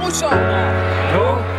Vamos,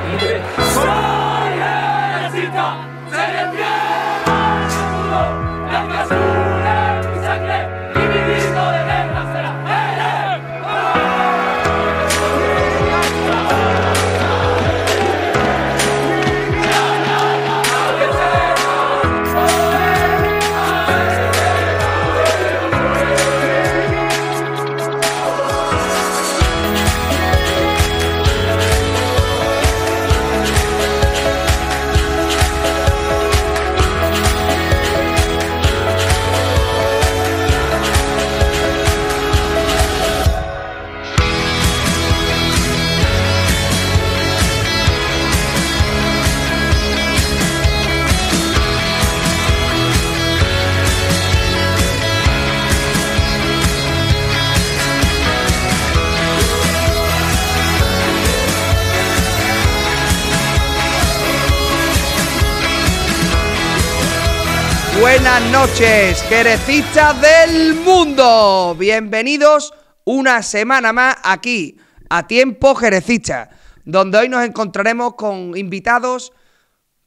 Buenas noches, jerecistas del mundo. Bienvenidos una semana más aquí, a Tiempo Jerecista, donde hoy nos encontraremos con invitados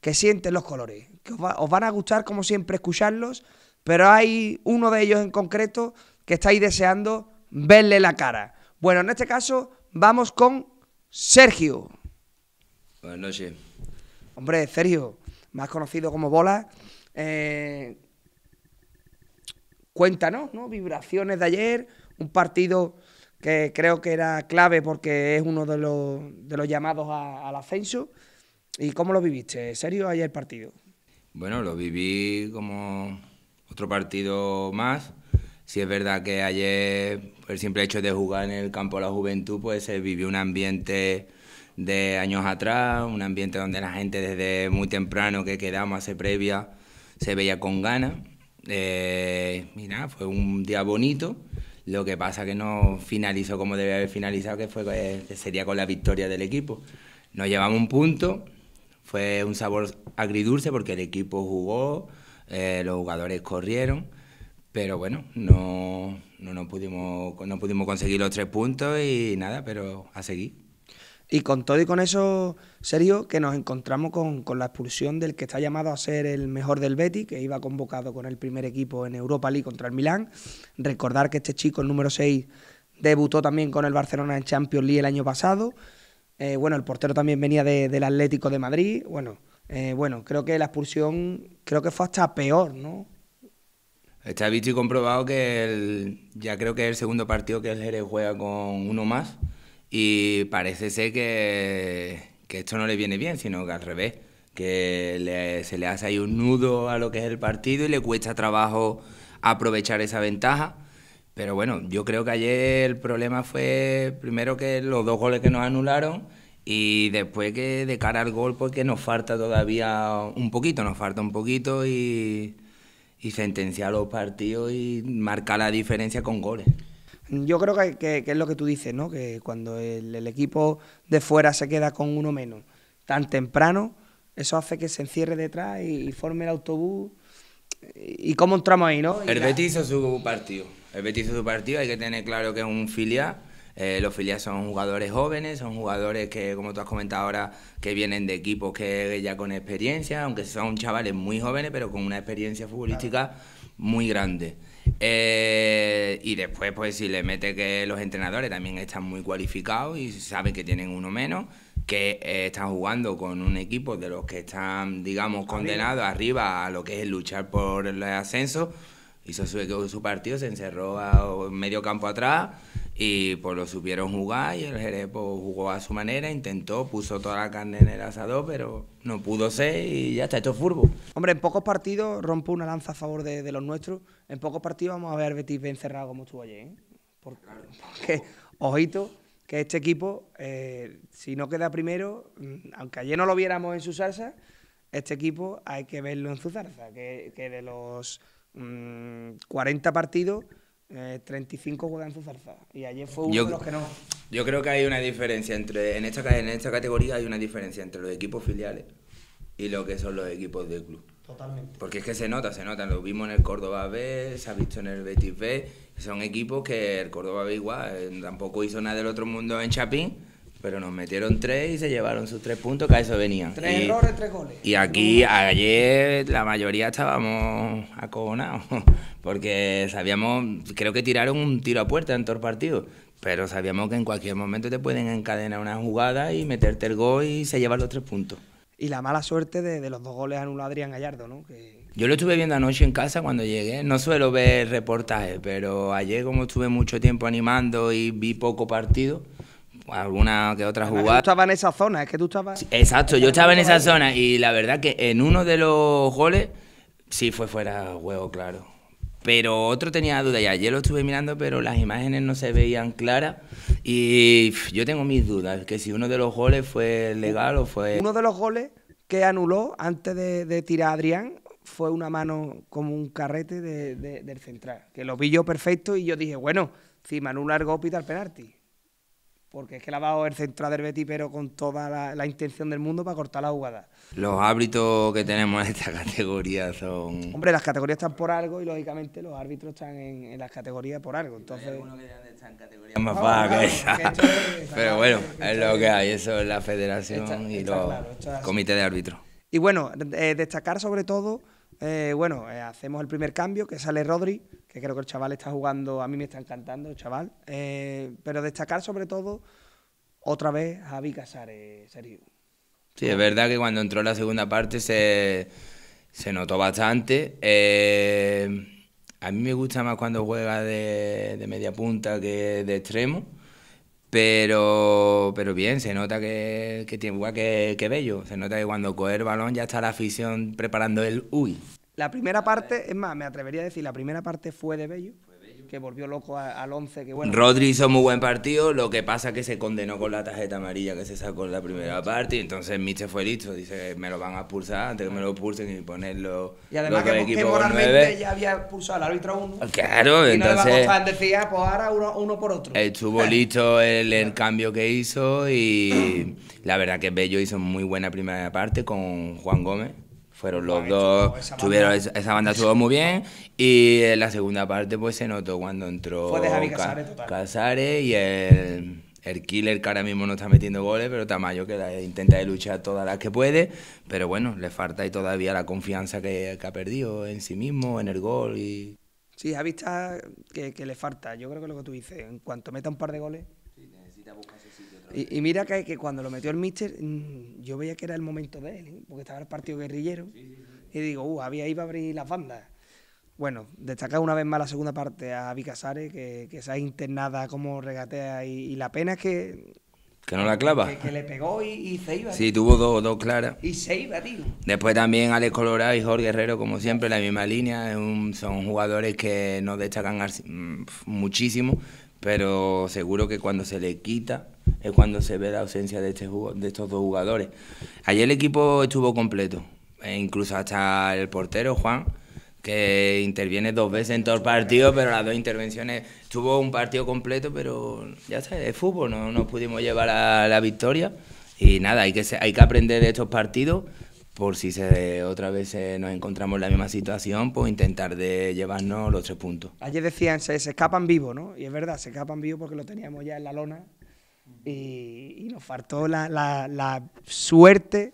que sienten los colores. Que os, van a gustar, como siempre, escucharlos, pero hay uno de ellos en concreto que estáis deseando verle la cara. Bueno, en este caso, vamos con Sergio. Buenas noches. Hombre, Sergio, más conocido como Bola. Eh, cuéntanos, ¿no? Vibraciones de ayer, un partido que creo que era clave porque es uno de los, de los llamados al ascenso. ¿Y cómo lo viviste? ¿Serio ayer el partido? Bueno, lo viví como otro partido más. Si es verdad que ayer, el simple hecho de jugar en el campo de la juventud, pues se vivió un ambiente de años atrás, un ambiente donde la gente desde muy temprano que quedamos hace previa se veía con ganas eh, mira, fue un día bonito. Lo que pasa que no finalizó como debe haber finalizado, que fue eh, sería con la victoria del equipo. Nos llevamos un punto, fue un sabor agridulce porque el equipo jugó, eh, los jugadores corrieron, pero bueno, no, no, pudimos, no pudimos conseguir los tres puntos y nada, pero a seguir. Y con todo y con eso, serio que nos encontramos con, la expulsión del que está llamado a ser el mejor del Betty, que iba convocado con el primer equipo en Europa League contra el Milán. Recordar que este chico, el número 6, debutó también con el Barcelona en Champions League el año pasado. Eh, bueno, el portero también venía del Atlético de Madrid. Bueno, eh, bueno, creo que la expulsión creo que fue hasta peor, ¿no? Está visto y comprobado que ya creo que es el segundo partido que el Jerez juega con uno más. Y parece ser que, esto no le viene bien, sino que al revés, que se le hace ahí un nudo a lo que es el partido y le cuesta trabajo aprovechar esa ventaja. Pero bueno, yo creo que ayer el problema fue primero que los dos goles que nos anularon y después que de cara al gol porque nos falta todavía un poquito, nos falta un poquito y sentenciar los partidos y marcar la diferencia con goles. Yo creo que, que, es lo que tú dices, ¿no? Que cuando el, equipo de fuera se queda con uno menos tan temprano, eso hace que se encierre detrás y, forme el autobús. Y, cómo entramos ahí, ¿no? el Betis hizo su partido. El Betis hizo su partido, hay que tener claro que es un filial. Eh, los filiales son jugadores jóvenes, son jugadores que, como tú has comentado ahora, que vienen de equipos que ya con experiencia, aunque son chavales muy jóvenes, pero con una experiencia futbolística muy grande. Eh, y después, pues si le mete que los entrenadores también están muy cualificados y saben que tienen uno menos, que eh, están jugando con un equipo de los que están, digamos, condenados arriba a lo que es luchar por el ascenso, hizo su, su partido, se encerró a medio campo atrás y pues lo supieron jugar y el Jerez jugó a su manera, intentó, puso toda la carne en el asador, pero no pudo ser y ya está, esto es furbo. Hombre, en pocos partidos rompe una lanza a favor de, los nuestros. En pocos partidos vamos a ver Betis encerrado como estuvo ayer. ¿eh? Porque, ojito, que este equipo, eh, si no queda primero, mm, aunque ayer no lo viéramos en su salsa, este equipo hay que verlo en su zarza, que, de los 40 mm, partidos 35 eh, juegan su y ayer fue uno de los que no. Yo creo que hay una diferencia entre, en esta, en esta categoría hay una diferencia entre los equipos filiales y lo que son los equipos de club. Totalmente. Porque es que se nota, se nota. Lo vimos en el Córdoba B, se ha visto en el Betis B. Son equipos que el Córdoba B igual, eh, tampoco hizo nada del otro mundo en Chapín pero nos metieron tres y se llevaron sus tres puntos, que a eso venían. Tres errores, tres goles. Y aquí, ayer, la mayoría estábamos acogonados, porque sabíamos, creo que tiraron un tiro a puerta en todo el partido, pero sabíamos que en cualquier momento te pueden encadenar una jugada y meterte el gol y se llevar los tres puntos. Y la mala suerte de, los dos goles anulados Adrián Gallardo, ¿no? Yo lo estuve viendo anoche en casa cuando llegué. No suelo ver reportajes, pero ayer como estuve mucho tiempo animando y vi poco partido, alguna que otra jugada. Tú estabas en esa zona, es que tú estabas. exacto, yo estaba en esa zona y la verdad que en uno de los goles sí fue fuera de juego, claro. Pero otro tenía duda y ayer lo estuve mirando, pero las imágenes no se veían claras. Y yo tengo mis dudas, que si uno de los goles fue legal o fue... Uno de los goles que anuló antes de, tirar a Adrián fue una mano como un carrete del central, que lo vi yo perfecto y yo dije, bueno, si me pita el penalti porque es que la va a ver central del Betis, pero con toda la, intención del mundo para cortar la jugada. Los árbitros que tenemos en esta categoría son... Hombre, las categorías están por algo y lógicamente los árbitros están en, las categorías por algo. Entonces... más baja que pero bueno, es lo que hay, eso es la federación y los comités de árbitros. Y bueno, eh, destacar sobre todo eh, bueno, eh, hacemos el primer cambio, que sale Rodri, que creo que el chaval está jugando, a mí me está encantando el chaval, eh, pero destacar sobre todo otra vez a Javi Casares, Sergio. Sí, es verdad que cuando entró la segunda parte se, notó bastante. a mí me gusta más cuando juega de, de media punta que de extremo pero, pero bien, se nota que, que tiene igual que, que, bello. Se nota que cuando coge el balón ya está la afición preparando el uy. La primera parte, es más, me atrevería a decir, la primera parte fue de bello que volvió loco al 11. Que bueno. Rodri hizo muy buen partido, lo que pasa que se condenó con la tarjeta amarilla que se sacó en la primera parte, entonces Miche fue listo, dice me lo van a expulsar antes que me lo expulsen y ponerlo. Y además que, ya había expulsado al árbitro uno. Claro, y entonces. decía, ah, pues ahora uno, por otro. Estuvo listo el, el, cambio que hizo y la verdad que Bello hizo muy buena primera parte con Juan Gómez. Fueron los dos, esa banda. esa banda estuvo muy bien y en la segunda parte pues se notó cuando entró Fue Casares, y el, el killer que ahora mismo no está metiendo goles, pero Tamayo que la, intenta de luchar todas las que puede, pero bueno, le falta y todavía la confianza que, ha perdido en sí mismo, en el gol y... Sí, ha visto que, le falta, yo creo que lo que tú dices, en cuanto meta un par de goles... Sí, necesita y, mira que, que, cuando lo metió el míster, mm, yo veía que era el momento de él, ¿eh? porque estaba el partido guerrillero. Y digo, uh, había iba a abrir las bandas. Bueno, destacar una vez más la segunda parte a Vicasare, que, que se internada como regatea. Y, la pena es que. Que no la clava. Que, le pegó y, se iba. Sí, tuvo dos, dos claras. Y se iba, tío. Después también Alex Colorado y Jorge Guerrero, como siempre, la misma línea. son jugadores que nos destacan mm, muchísimo, pero seguro que cuando se le quita es cuando se ve la ausencia de, este, de estos dos jugadores. Ayer el equipo estuvo completo, e incluso hasta el portero Juan, que interviene dos veces en todo el partido, pero las dos intervenciones tuvo un partido completo, pero ya está, es fútbol, no nos pudimos llevar a la victoria. Y nada, hay que, hay que aprender de estos partidos por si se, otra vez nos encontramos en la misma situación, pues intentar de llevarnos los tres puntos. Ayer decían, se, se escapan vivo, ¿no? Y es verdad, se escapan vivo porque lo teníamos ya en la lona y, nos faltó la, la, suerte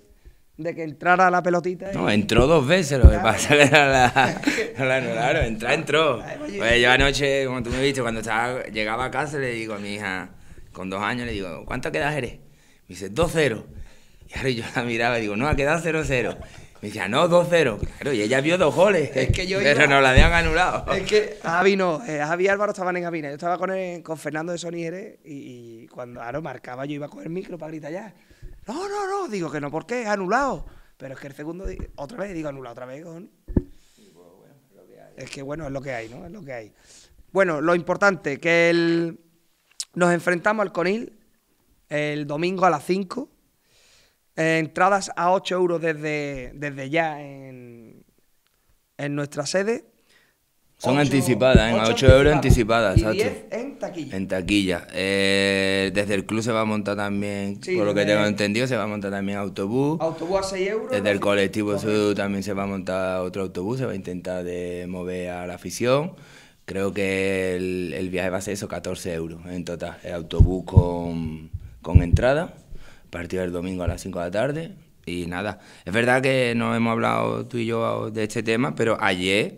de que entrara la pelotita. No, entró dos veces, lo que pasa era la, claro, entró. Pues, pues yo anoche, como tú me viste, cuando estaba, llegaba a casa le digo a mi hija, con dos años, le digo, ¿cuánto quedas eres? Me dice, 2-0. Y ahora yo la miraba y digo, no, ha quedado 0-0. Me decía, ah, no, 2-0. Claro, y ella vio dos goles. que pero nos la habían anulado. Es que Javi no, eh, Javi Álvaro estaban en cabina. Yo estaba con, Fernando de Soniere y, cuando Aro marcaba yo iba a coger el micro para gritar ya. No, no, no, digo que no, ¿por qué? Anulado. Pero es que el segundo, otra vez, digo anulado, otra vez. es, que bueno, es lo que hay, ¿no? Es lo que hay. Bueno, lo importante, que nos enfrentamos al Conil el domingo a las 5 eh, entradas a 8 euros desde, desde ya en, nuestra sede. Son anticipadas, ¿eh? a 8 euros anticipadas. Y 10 en taquilla. En taquilla. Eh, desde el club se va a montar también, por lo que tengo entendido, se va a montar también autobús. Autobús a 6 euros. Desde el colectivo sur también se va a montar otro autobús, se va a intentar de mover a la afición. Creo que el, viaje va a ser eso, 14 euros en total. El autobús con, con entrada ...partió el domingo a las 5 de la tarde. Y nada, es verdad que no hemos hablado tú y yo de este tema, pero ayer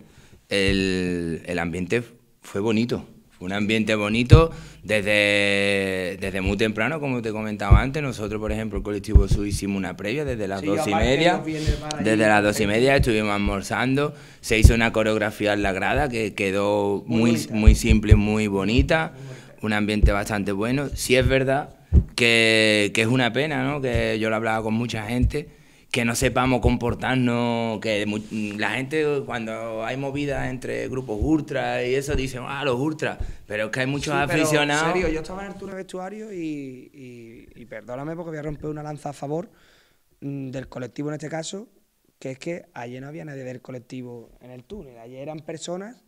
el, ambiente fue bonito. Fue un ambiente bonito desde, desde muy temprano, como te comentaba antes. Nosotros, por ejemplo, el colectivo SU hicimos una previa desde las dos y media. Desde las dos y media estuvimos almorzando. Se hizo una coreografía en la grada que quedó muy, muy, simple, muy bonita. muy Un ambiente bastante bueno. si es verdad que, es una pena, ¿no? Que yo lo he hablado con mucha gente, que no sepamos comportarnos, que la gente cuando hay movidas entre grupos ultras y eso dicen, ah, los ultras, pero es que hay muchos aficionados. yo estaba en el túnel vestuario y, perdóname porque voy a romper una lanza a favor mm, del colectivo en este caso, que es que ayer no había nadie del colectivo en el túnel, ayer eran personas,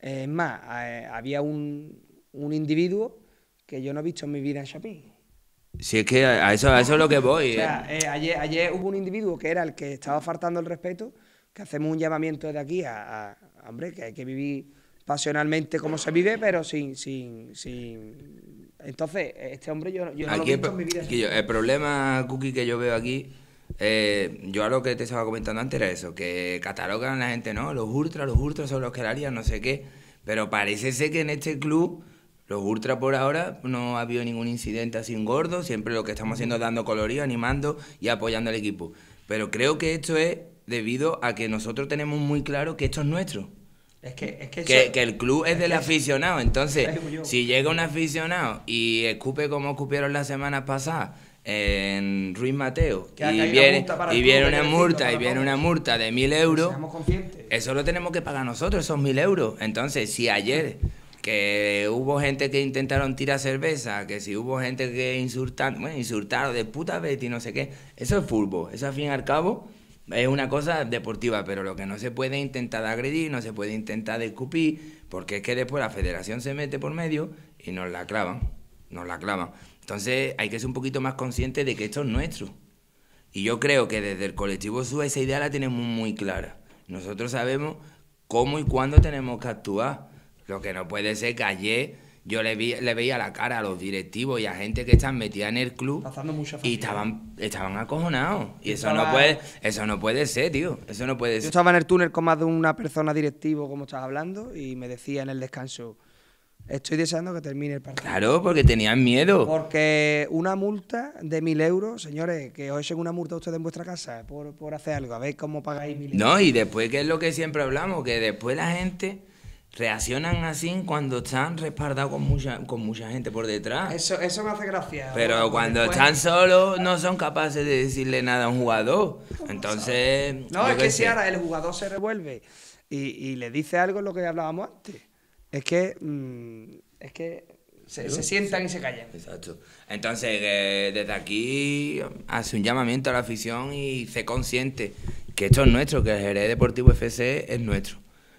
eh, es más, eh, había un, individuo que yo no he visto en mi vida en Chapí, si es que a eso, a eso es lo que voy. O sea, eh. Eh, ayer, ayer, hubo un individuo que era el que estaba faltando el respeto, que hacemos un llamamiento de aquí a, hombre, que hay que vivir pasionalmente como se vive, pero sin, sin, sin... Entonces, este hombre yo, no lo he en mi vida. el problema, Cookie, que yo veo aquí, eh, yo a lo que te estaba comentando antes era eso, que catalogan a la gente, ¿no? Los ultras, los ultras son los que harían, no sé qué, pero parece ser que en este club los ultra por ahora no ha habido ningún incidente así gordo, siempre lo que estamos haciendo es dando colorido, animando y apoyando al equipo. Pero creo que esto es debido a que nosotros tenemos muy claro que esto es nuestro. Es que, es que, que, el club es, del aficionado. Entonces, si llega un aficionado y escupe como escupieron la semana pasada en Ruiz Mateo y y viene una multa y viene una multa de mil euros, eso lo tenemos que pagar nosotros, esos mil euros. Entonces, si ayer que hubo gente que intentaron tirar cerveza, que si hubo gente que insultaron, bueno, insultaron de puta y no sé qué. Eso es fútbol, eso al fin y al cabo es una cosa deportiva, pero lo que no se puede intentar agredir, no se puede intentar escupir, porque es que después la federación se mete por medio y nos la clavan, nos la clavan. Entonces hay que ser un poquito más consciente de que esto es nuestro. Y yo creo que desde el colectivo SUE esa idea la tenemos muy clara. Nosotros sabemos cómo y cuándo tenemos que actuar lo que no puede ser que ayer yo le, le veía la cara a los directivos y a gente que están metida en el club y estaban, acojonados. Y, eso, no puede, eso no puede ser, tío. Eso no puede ser. Yo estaba en el túnel con más de una persona directivo, como estás hablando, y me decía en el descanso, estoy deseando que termine el partido. Claro, porque tenían miedo. Porque una multa de mil euros, señores, que os echen una multa a ustedes en vuestra casa por, hacer algo, a ver cómo pagáis mil euros. No, y después, que es lo que siempre hablamos, que después la gente reaccionan así cuando están respaldados con mucha, con mucha gente por detrás. Eso, eso me hace gracia. Pero cuando están solos no son capaces de decirle nada a un jugador. Entonces... No, es que, si ahora el jugador se revuelve y, le dice algo lo que hablábamos antes. Es que... Mm, es que se, sientan y se callan. Exacto. Entonces, eh, desde aquí hace un llamamiento a la afición y se consciente que esto es nuestro, que el Jerez Deportivo FC es nuestro.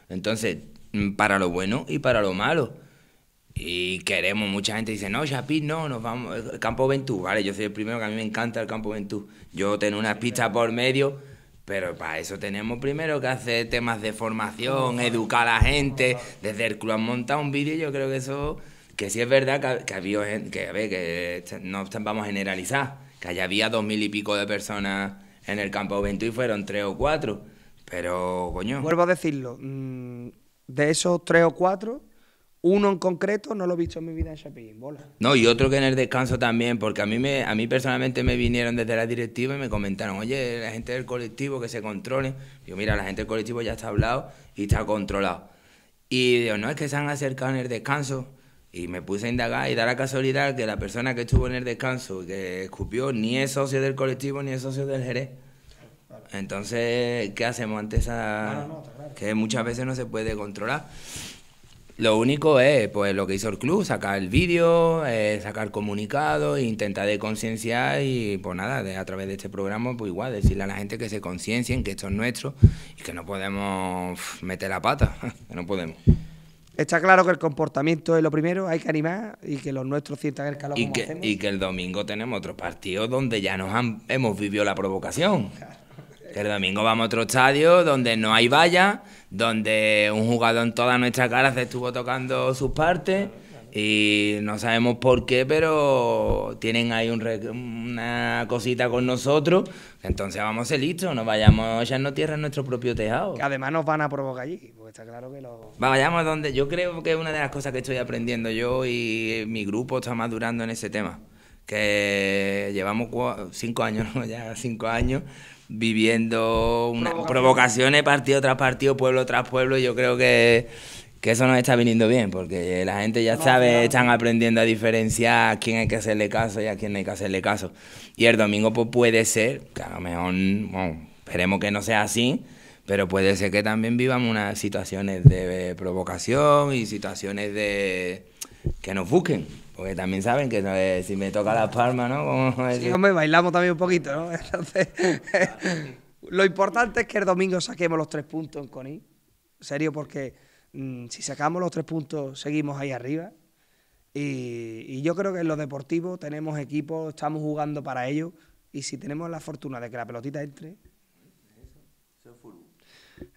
Entonces, Mm, para lo bueno y para lo malo. Y queremos, mucha gente dice, no, Chapit, no, nos vamos, el eh, Campo Ventú, vale, yo soy el primero que a mí me encanta el Campo Ventú. Yo tengo unas pistas por medio, pero para eso tenemos primero que hacer temas de formación, educar a la gente. Desde el club han montado un vídeo, yo creo que eso, que sí es verdad que, había gente, que, a ver, que no vamos a generalizar, que allá había dos mil y pico de personas en el Campo Ventú y fueron tres o cuatro. Pero, coño. Vuelvo a decirlo. Mm, de esos tres o cuatro, uno en concreto no lo he visto en mi vida en Chapillín, bola. No, y otro que en el descanso también, porque a mí, me, a mí personalmente me vinieron desde la directiva y me comentaron, oye, la gente del colectivo que se controle. Yo mira, la gente del colectivo ya está hablado y está controlado. Y digo, no, es que se han acercado en el descanso. Y me puse a indagar y da la casualidad que la persona que estuvo en el descanso, que escupió, ni es socio del colectivo ni es socio del Jerez. Entonces, ¿qué hacemos ante esa...? Ah, que muchas veces no se puede controlar. Lo único es pues, lo que hizo el club, sacar el vídeo, eh, sacar comunicado, intentar de concienciar y pues nada, a través de este programa pues igual, decirle a la gente que se conciencien, que esto es nuestro y que no podemos meter la pata, que no podemos. Está claro que el comportamiento es lo primero, hay que animar y que los nuestros sientan el calor. Y, que, el domingo tenemos otro partido donde ya nos hemos vivido la provocación. Que el domingo vamos a otro estadio donde no hay valla, donde un jugador en toda nuestra cara se estuvo tocando sus partes y no sabemos por qué, pero tienen ahí una cosita con nosotros. Entonces vamos a ser listos, nos vayamos echando tierra en nuestro propio tejado. Además nos van a provocar allí, porque está claro que lo... Vayamos donde... Yo creo que es una de las cosas que estoy aprendiendo yo y mi grupo está madurando en ese tema. Que llevamos cinco años, ya cinco años viviendo unas provocaciones. partido tras partido, pueblo tras pueblo, yo creo que, eso nos está viniendo bien, porque la gente ya sabe, están aprendiendo a diferenciar a quién hay que hacerle caso y a quién hay que hacerle caso. Y el domingo pues, puede ser, que a lo mejor, esperemos que no sea así, pero puede ser que también vivamos unas situaciones de provocación y situaciones de que nos busquen. Porque también saben que si me toca las palmas, ¿no? Sí, hombre, bailamos también un poquito, ¿no? Entonces, lo importante es que el domingo saquemos los tres puntos en Coni. Serio, porque mm, si sacamos los tres puntos, seguimos ahí arriba. Y, yo creo que en lo deportivo tenemos equipo, estamos jugando para ello. Y si tenemos la fortuna de que la pelotita entre,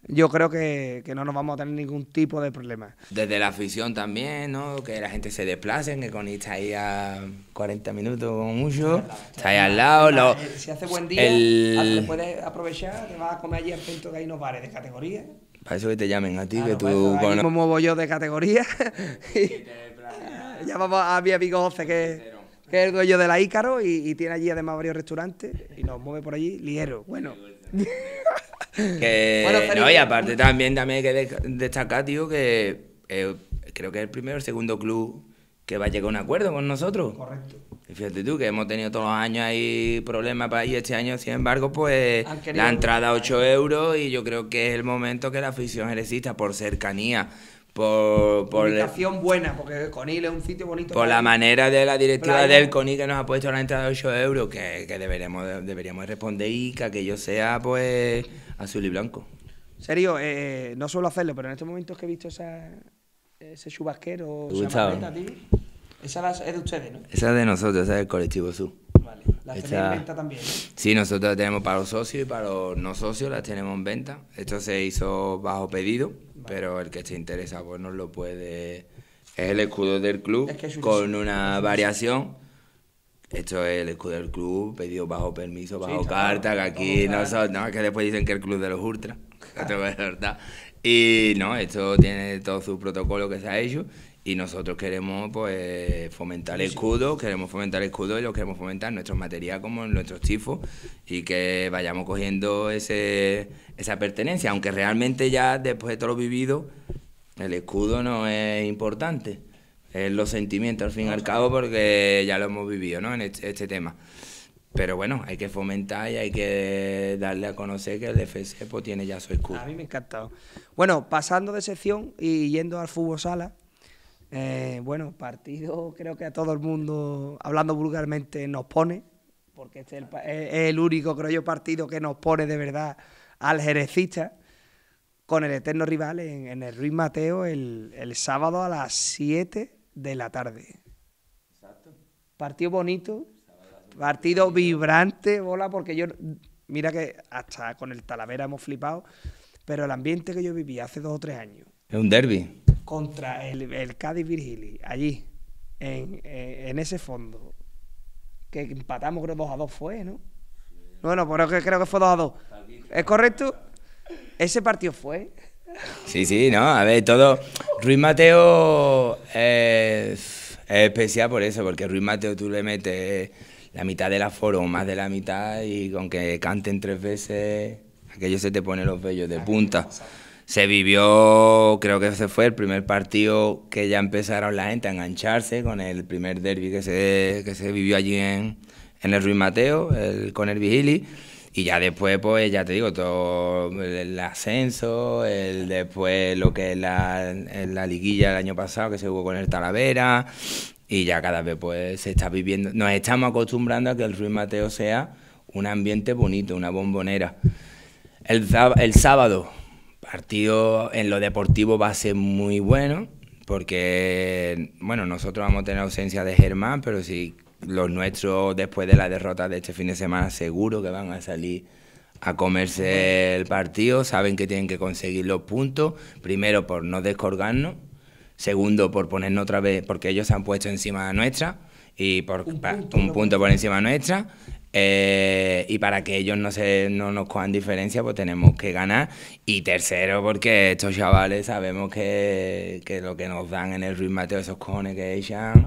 yo creo que, que, no nos vamos a tener ningún tipo de problema. Desde la afición también, ¿no? Que la gente se desplace, que con está ahí a 40 minutos como mucho, está ahí al lado. Lo, si hace buen día, ah, te puedes aprovechar, te vas a comer allí al centro, que hay unos bares de categoría. Para eso que te llamen a ti, que tú... Pues, con... muevo yo de categoría. llamamos a mi amigo José, que es el dueño de la Ícaro y, tiene allí además varios restaurantes y nos mueve por allí ligero. Bueno. Que, no, y aparte también, también hay que destacar, tío, que eh, creo que es el primero, el segundo club que va a llegar a un acuerdo con nosotros. Correcto. Y fíjate tú que hemos tenido todos los años ahí problemas para ir este año, sin embargo, pues la entrada a 8 euros y yo creo que es el momento que la afición elecista por cercanía, por, por buena, porque Por la manera de la directiva del Conil que nos ha puesto la entrada de 8 euros, que, que deberíamos responder y que yo sea pues azul y blanco. Serio, eh, eh, no suelo hacerlo, pero en estos momentos que he visto esa, ese chubasquero, esa maleta, esa es de ustedes, ¿no? Esa es de nosotros, esa es del colectivo Sur. Vale, ¿La en venta también, Sí, nosotros la tenemos para los socios y para los no socios las tenemos en venta. Esto se hizo bajo pedido, pero el que esté interesa, pues nos lo puede... Es el escudo del club con una variación esto es el escudo del club, pedido bajo permiso, bajo carta, que aquí no son, no, que después dicen que el club de los ultras, es verdad. Y no, esto tiene todo su protocolo que se ha hecho y nosotros queremos pues, fomentar el escudo, queremos fomentar el escudo y lo queremos fomentar nuestro material como nuestros chifos y que vayamos cogiendo ese, esa pertenencia, aunque realmente ya después de todo lo vivido el escudo no es importante los sentimientos al fin y al cabo, porque ya lo hemos vivido ¿no? en este, tema. Pero bueno, hay que fomentar y hay que darle a conocer que el FC pues, tiene ya su escudo. A mí me ha encantado. Bueno, pasando de sección y yendo al fútbol sala, eh, bueno, partido creo que a todo el mundo, hablando vulgarmente, nos pone, porque este es el, único, creo yo, partido que nos pone de verdad al jerecista con el eterno rival en, el Ruiz Mateo el, el sábado a las 7 de la tarde. Exacto. Partido bonito, partido vibrante, bola, porque yo, mira que hasta con el Talavera hemos flipado, pero el ambiente que yo viví hace dos o tres años. Es un derby. Contra el, el Cádiz Virgili, allí, en, eh, ese fondo, que empatamos creo 2 a 2 fue, ¿no? Bueno, pero creo que fue 2 a 2. ¿Es correcto? Ese partido fue. Sí, sí, no, a ver, todo. Ruiz Mateo es, especial por eso, porque Ruiz Mateo tú le metes la mitad del aforo o más de la mitad y con que canten tres veces, aquello se te pone los vellos de punta. Se vivió, creo que ese fue el primer partido que ya empezaron la gente a engancharse con el primer derby que se, que vivió allí en, el Ruiz Mateo, con el Vigili y ya después, pues, ya te digo, todo el ascenso, el después lo que es la, liguilla el año pasado que se jugó con el Talavera. Y ya cada vez, pues, se está viviendo. Nos estamos acostumbrando a que el Ruiz Mateo sea un ambiente bonito, una bombonera. El, el sábado, partido en lo deportivo va a ser muy bueno, porque, bueno, nosotros vamos a tener ausencia de Germán, pero sí los nuestros, después de la derrota de este fin de semana, seguro que van a salir a comerse el partido. Saben que tienen que conseguir los puntos. Primero, por no descolgarnos. Segundo, por ponernos otra vez, porque ellos se han puesto encima nuestra y por un punto, por encima nuestra. Eh, y para que ellos no, se, no nos cojan diferencia, pues tenemos que ganar. Y tercero, porque estos chavales sabemos que, lo que nos dan en el Ruiz Mateo, esos cojones que echan,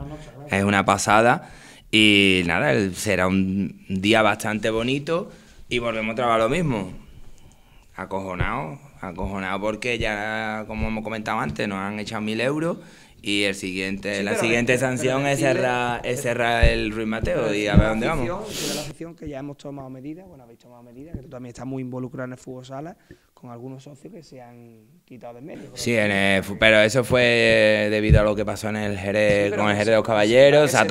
es una pasada. Y nada, será un día bastante bonito y volvemos a trabajar lo mismo. Acojonado, acojonado porque ya, como hemos comentado antes, nos han echado mil euros y el siguiente, la siguiente sanción es cerrar, el Ruiz Mateo y a ver dónde vamos. la afición que ya hemos tomado medidas, bueno, habéis tomado medidas, que tú también estás muy involucrado en el fútbol sala, con algunos socios que se han quitado de medio. Sí, pero eso fue eh, debido a lo que pasó en el Jerez, con el Jerez de los Caballeros. Se,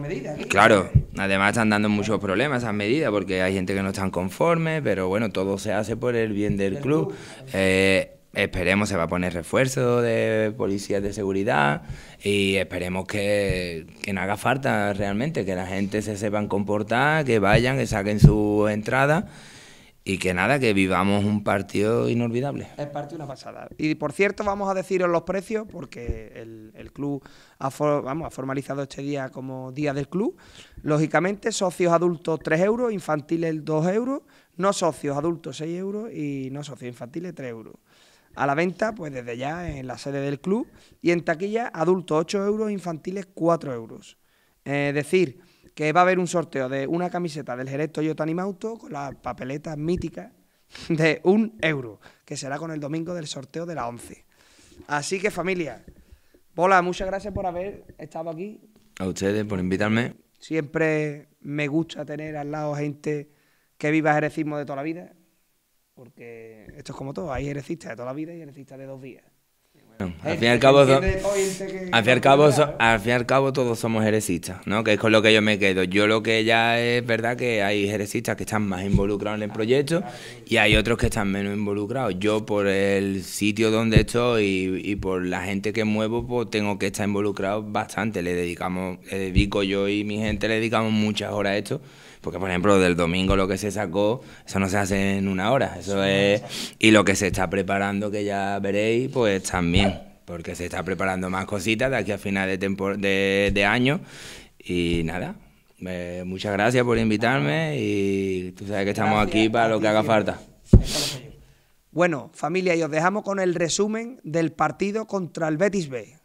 medidas. Claro, además están dando muchos problemas esas medidas porque hay gente que no están conforme, pero bueno, todo se hace por el bien del, club. Eh, esperemos se va a poner refuerzo de policías de seguridad y esperemos que, que, no haga falta realmente, que la gente se sepan comportar, que vayan, que saquen su entrada y que nada, que vivamos un partido inolvidable. Es partido una pasada. Y por cierto, vamos a deciros los precios, porque el, club ha, vamos, ha formalizado este día como día del club. Lógicamente, socios adultos 3 euros, infantiles 2 euros, no socios adultos 6 euros y no socios infantiles 3 euros a la venta pues desde ya en la sede del club y en taquilla adultos 8 euros, infantiles 4 euros. Es decir, que va a haber un sorteo de una camiseta del Jerez Toyota con las papeletas míticas de un euro, que será con el domingo del sorteo de la 11. Así que familia, hola, muchas gracias por haber estado aquí. A ustedes por invitarme. Siempre me gusta tener al lado gente que viva jerecismo de toda la vida, porque esto es como todo, hay jerecistas de toda la vida y jerecistas de dos días. Al fin y al cabo, cabo, al cabo todos somos jerecistas, ¿no? Que es con lo que yo me quedo. Yo lo que ya es verdad que hay jerecistas que están más involucrados en el proyecto y hay otros que están menos involucrados. Yo por el sitio donde estoy y, por la gente que muevo, pues tengo que estar involucrado bastante. Le dedicamos, le dedico yo y mi gente le dedicamos muchas horas a esto porque, por ejemplo, del domingo lo que se sacó, eso no se hace en una hora. Eso es. Y lo que se está preparando, que ya veréis, pues también. Porque se está preparando más cositas de aquí a final de, de, año. Y nada, eh, muchas gracias por invitarme y tú sabes que estamos aquí para lo que haga falta. Bueno, familia, y os dejamos con el resumen del partido contra el Betis B.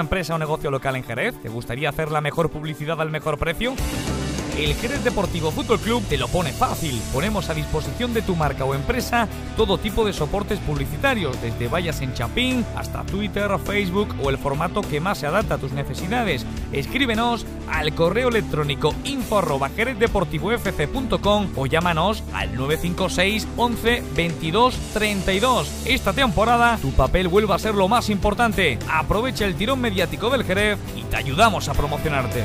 empresa o negocio local en Jerez? ¿Te gustaría hacer la mejor publicidad al mejor precio? El Jerez Deportivo Fútbol Club te lo pone fácil. Ponemos a disposición de tu marca o empresa todo tipo de soportes publicitarios, desde vallas en chapín hasta Twitter, Facebook o el formato que más se adapta a tus necesidades. Escríbenos al correo electrónico info o llámanos al 956 11 22 32. Esta temporada tu papel vuelve a ser lo más importante. Aprovecha el tirón mediático del Jerez y te ayudamos a promocionarte.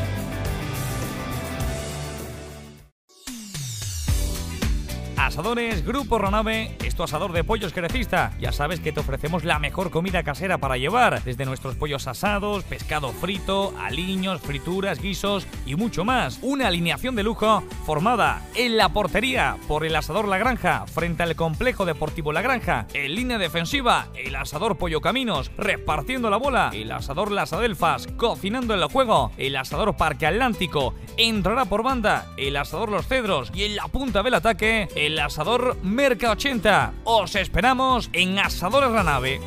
asadores, Grupo Ronave esto asador de pollos crecista. Ya sabes que te ofrecemos la mejor comida casera para llevar, desde nuestros pollos asados, pescado frito, aliños, frituras, guisos y mucho más. Una alineación de lujo formada en la portería por el asador La Granja, frente al complejo deportivo La Granja, en línea defensiva, el asador Pollo Caminos, repartiendo la bola, el asador Las Adelfas, cocinando el juego, el asador Parque Atlántico, entrará por banda, el asador Los Cedros y en la punta del ataque, el asador Asador Merca 80. Os esperamos en Asadores La Nave.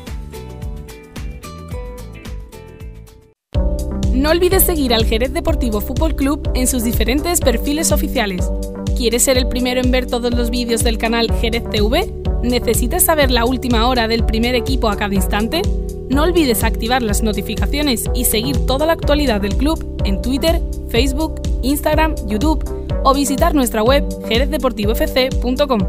No olvides seguir al Jerez Deportivo Fútbol Club en sus diferentes perfiles oficiales. ¿Quieres ser el primero en ver todos los vídeos del canal Jerez TV? ¿Necesitas saber la última hora del primer equipo a cada instante? No olvides activar las notificaciones y seguir toda la actualidad del club en Twitter, Facebook, Instagram, YouTube o visitar nuestra web jerezdeportivofc.com.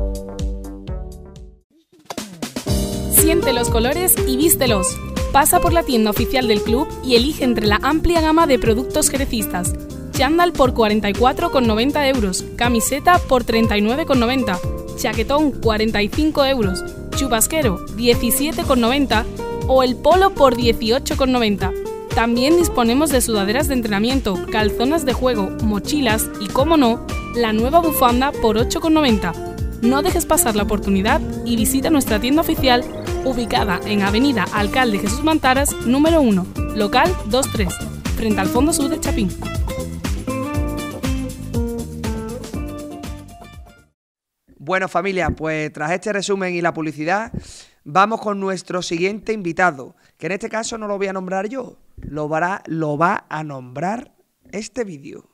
Siente los colores y vístelos. Pasa por la tienda oficial del club y elige entre la amplia gama de productos jerecistas. Chandal por 44,90 euros, camiseta por 39,90, chaquetón 45 euros, chubasquero 17,90 o el polo por 18,90. También disponemos de sudaderas de entrenamiento, calzonas de juego, mochilas y, como no, la nueva bufanda por 8,90. No dejes pasar la oportunidad y visita nuestra tienda oficial ubicada en Avenida Alcalde Jesús Mantaras, número 1, local 23, frente al Fondo Sur de Chapín. Bueno familia, pues tras este resumen y la publicidad, vamos con nuestro siguiente invitado, que en este caso no lo voy a nombrar yo, lo va, a nombrar este vídeo.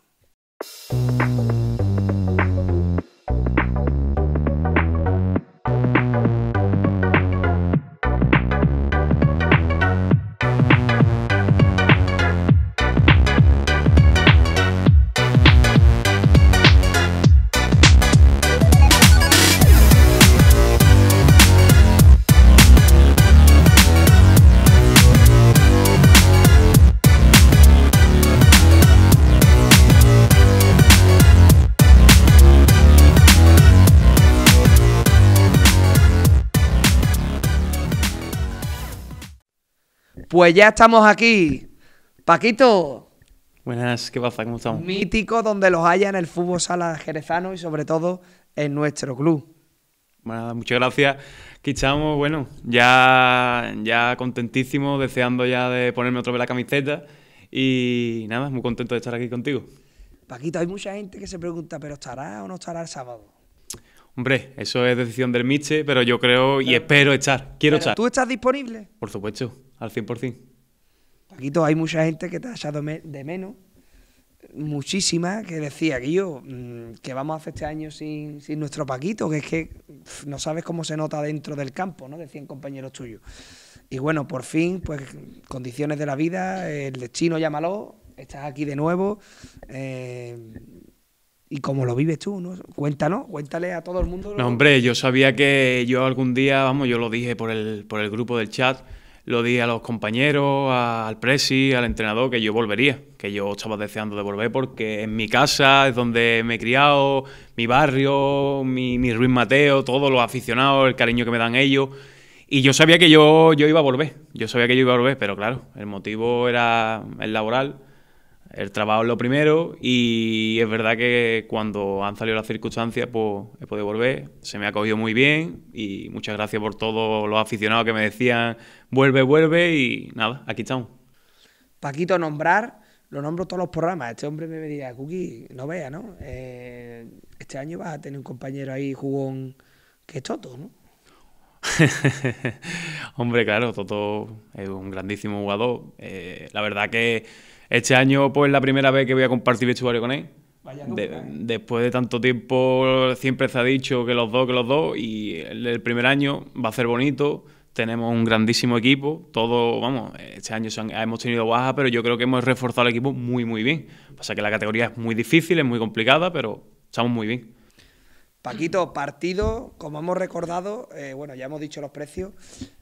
Pues ya estamos aquí. Paquito. Buenas, ¿qué pasa? ¿Cómo estamos? Mítico donde los haya en el fútbol sala jerezano y sobre todo en nuestro club. Bueno, muchas gracias. Aquí bueno, ya, ya contentísimo, deseando ya de ponerme otra vez la camiseta y nada, muy contento de estar aquí contigo. Paquito, hay mucha gente que se pregunta, ¿pero estará o no estará el sábado? Hombre, eso es decisión del Miche, pero yo creo y espero estar. Quiero estar. ¿Tú estás disponible? Por supuesto al 100%. Paquito, hay mucha gente que te ha echado de menos, muchísima, que decía que yo, mm, que vamos a hacer este año sin, nuestro Paquito, que es que no sabes cómo se nota dentro del campo, ¿no? Decían compañeros tuyos. Y bueno, por fin, pues condiciones de la vida, el destino llámalo, estás aquí de nuevo. Eh, y cómo lo vives tú, ¿no? Cuéntanos, cuéntale a todo el mundo. No, hombre, yo sabía que yo algún día, vamos, yo lo dije por el, por el grupo del chat, lo di a los compañeros, al presi, al entrenador, que yo volvería, que yo estaba deseando de volver porque en mi casa es donde me he criado, mi barrio, mi, Ruiz Mateo, todos los aficionados, el cariño que me dan ellos. Y yo sabía que yo, yo iba a volver, yo sabía que yo iba a volver, pero claro, el motivo era el laboral el trabajo es lo primero y es verdad que cuando han salido las circunstancias pues he podido volver, se me ha cogido muy bien y muchas gracias por todos los aficionados que me decían vuelve, vuelve y nada, aquí estamos. Paquito nombrar, lo nombro todos los programas, este hombre me diría, Cookie, no vea, ¿no? Eh, este año vas a tener un compañero ahí jugón que es Toto, ¿no? hombre, claro, Toto es un grandísimo jugador, eh, la verdad que este año, pues, es la primera vez que voy a compartir vestuario con él. Vaya después de tanto tiempo, siempre se ha dicho que los dos, que los dos, y el, primer año va a ser bonito. Tenemos un grandísimo equipo, todo, vamos, este año hemos tenido baja pero yo creo que hemos reforzado el equipo muy, muy bien. Pasa que la categoría es muy difícil, es muy complicada, pero estamos muy bien. Paquito, partido, como hemos recordado, eh, bueno, ya hemos dicho los precios,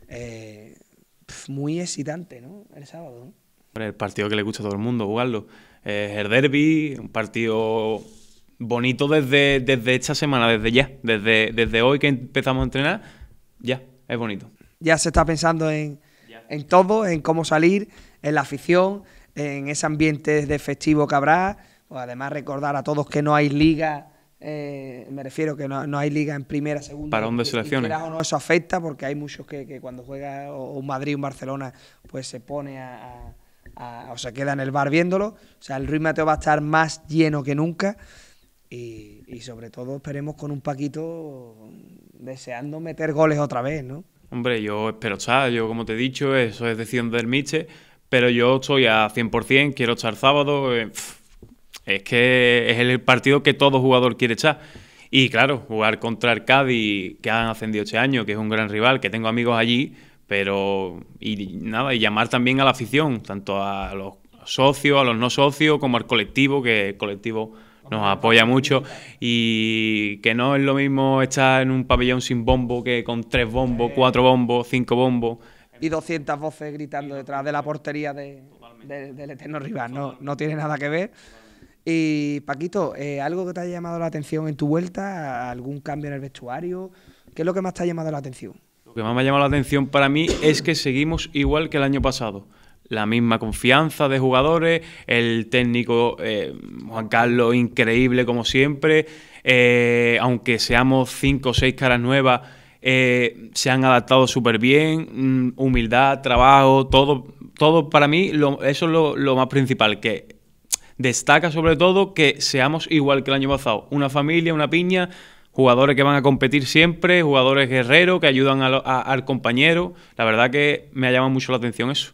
eh, muy excitante, ¿no? El sábado, el partido que le gusta a todo el mundo jugarlo. Es eh, el derby, un partido bonito desde, desde esta semana, desde ya, desde, desde hoy que empezamos a entrenar, ya, es bonito. Ya se está pensando en, en todo, en cómo salir, en la afición, en ese ambiente de festivo que habrá. Pues además, recordar a todos que no hay liga, eh, me refiero que no, hay liga en primera, segunda. Para dónde selecciones. no, eso afecta porque hay muchos que, cuando juega un Madrid, un Barcelona, pues se pone a o se queda en el bar viéndolo. O sea, el Ruiz va a estar más lleno que nunca. Y, sobre todo esperemos con un Paquito deseando meter goles otra vez, ¿no? Hombre, yo espero estar, yo como te he dicho, eso es decisión del Miche, pero yo estoy a 100%, quiero estar sábado, eh, es que es el partido que todo jugador quiere echar. Y claro, jugar contra el Cádiz, que han ascendido este año, que es un gran rival, que tengo amigos allí, pero, y nada, y llamar también a la afición, tanto a los socios, a los no socios, como al colectivo, que el colectivo nos apoya mucho y que no es lo mismo estar en un pabellón sin bombo que con tres bombos, cuatro bombos, cinco bombos. Y 200 voces gritando detrás de la portería de, del eterno rival, no, tiene nada que ver. Y Paquito, eh, ¿algo que te ha llamado la atención en tu vuelta? ¿Algún cambio en el vestuario? ¿Qué es lo que más te ha llamado la atención? Lo que más me ha llamado la atención para mí es que seguimos igual que el año pasado. La misma confianza de jugadores, el técnico eh, Juan Carlos increíble como siempre, eh, aunque seamos cinco o seis caras nuevas, eh, se han adaptado súper bien, mm, humildad, trabajo, todo, todo para mí, eso es lo, lo más principal, que destaca sobre todo que seamos igual que el año pasado, una familia, una piña, jugadores que van a competir siempre, jugadores guerreros que ayudan al compañero. La verdad que me ha llamado mucho la atención eso.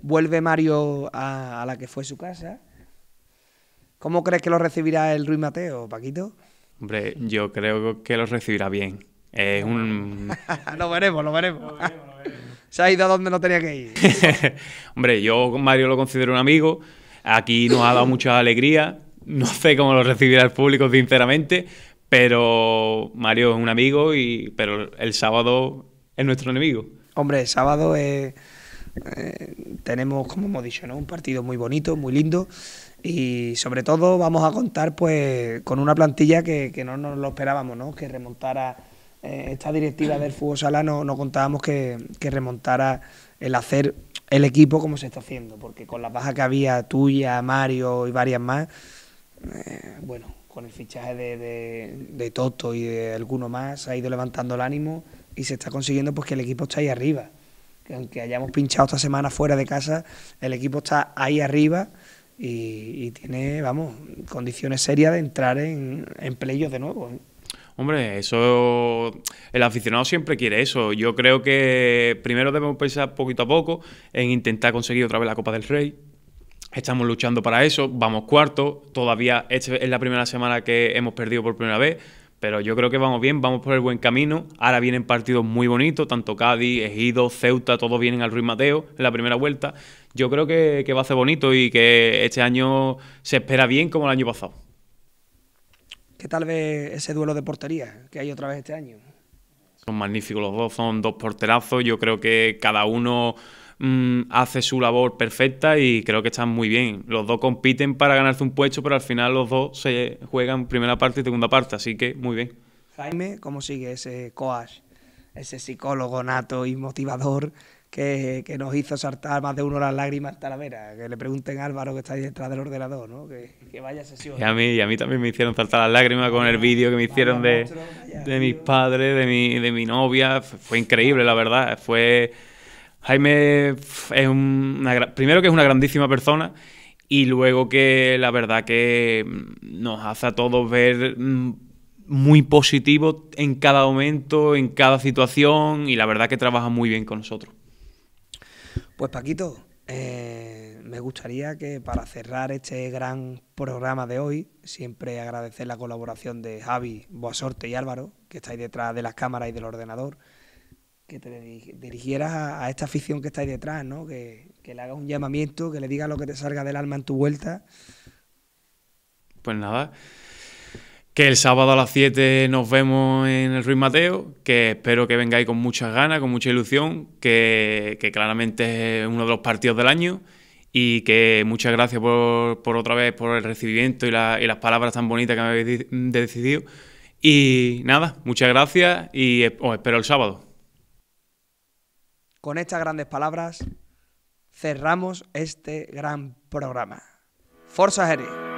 Vuelve Mario a, la que fue su casa. ¿Cómo crees que lo recibirá el Ruiz Mateo, Paquito? Hombre, yo creo que lo recibirá bien. Es un... lo veremos, lo veremos. Se ha ido a donde no tenía que ir. Hombre, yo con Mario lo considero un amigo. Aquí nos ha dado mucha alegría. No sé cómo lo recibirá el público, sinceramente, pero Mario es un amigo, y, pero el sábado es nuestro enemigo. Hombre, el sábado eh, eh, tenemos, como hemos dicho, ¿no? un partido muy bonito, muy lindo y sobre todo vamos a contar pues con una plantilla que, no nos lo esperábamos, ¿no? que remontara eh, esta directiva del fútbol sala, no, contábamos que, que remontara el hacer el equipo como se está haciendo, porque con la baja que había tuya, Mario y varias más, eh, bueno, con el fichaje de, Toto y de alguno más, ha ido levantando el ánimo y se está consiguiendo pues que el equipo está ahí arriba. Que aunque hayamos pinchado esta semana fuera de casa, el equipo está ahí arriba y, tiene, vamos, condiciones serias de entrar en, en de nuevo. ¿eh? Hombre, eso. El aficionado siempre quiere eso. Yo creo que primero debemos pensar poquito a poco en intentar conseguir otra vez la Copa del Rey Estamos luchando para eso, vamos cuarto, todavía este es la primera semana que hemos perdido por primera vez, pero yo creo que vamos bien, vamos por el buen camino. Ahora vienen partidos muy bonitos, tanto Cádiz, Ejido, Ceuta, todos vienen al Ruiz Mateo en la primera vuelta. Yo creo que, va a ser bonito y que este año se espera bien como el año pasado. ¿Qué tal vez ese duelo de portería que hay otra vez este año? Son magníficos los dos, son dos porterazos. Yo creo que cada uno Mm, hace su labor perfecta y creo que están muy bien. Los dos compiten para ganarse un puesto, pero al final los dos se juegan primera parte y segunda parte, así que muy bien. Jaime, ¿cómo sigue ese coach, ese psicólogo nato y motivador que, nos hizo saltar más de uno las lágrimas Talavera. Que le pregunten a Álvaro que está ahí detrás del ordenador, ¿no? Que, vaya sesión. Y a, mí, a mí también me hicieron saltar las lágrimas con el vídeo que me hicieron de, mis padres, de mi, de mi novia. Fue increíble, la verdad. Fue Jaime es primero que es una grandísima persona y luego que la verdad que mm, nos hace a todos ver mm, muy positivo en cada momento, en cada situación y la verdad que trabaja muy bien con nosotros. Pues Paquito, eh, me gustaría que para cerrar este gran programa de hoy, siempre agradecer la colaboración de Javi, Boasorte y Álvaro, que estáis detrás de las cámaras y del ordenador que te dirigieras a, esta afición que está ahí detrás, ¿no? Que, le hagas un llamamiento, que le digas lo que te salga del alma en tu vuelta. Pues nada, que el sábado a las 7 nos vemos en el Ruiz Mateo, que espero que vengáis con muchas ganas, con mucha ilusión, que, claramente es uno de los partidos del año y que muchas gracias por, por otra vez por el recibimiento y, y las palabras tan bonitas que me habéis decidido. Y nada, muchas gracias y os espero el sábado. Con estas grandes palabras cerramos este gran programa. Forza Jerez.